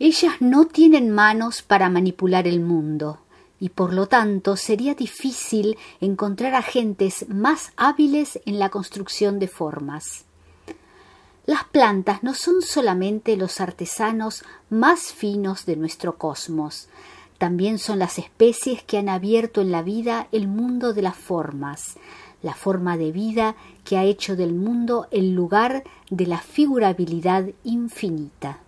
Ellas no tienen manos para manipular el mundo y por lo tanto sería difícil encontrar agentes más hábiles en la construcción de formas. Las plantas no son solamente los artesanos más finos de nuestro cosmos, también son las especies que han abierto en la vida el mundo de las formas, la forma de vida que ha hecho del mundo el lugar de la figurabilidad infinita.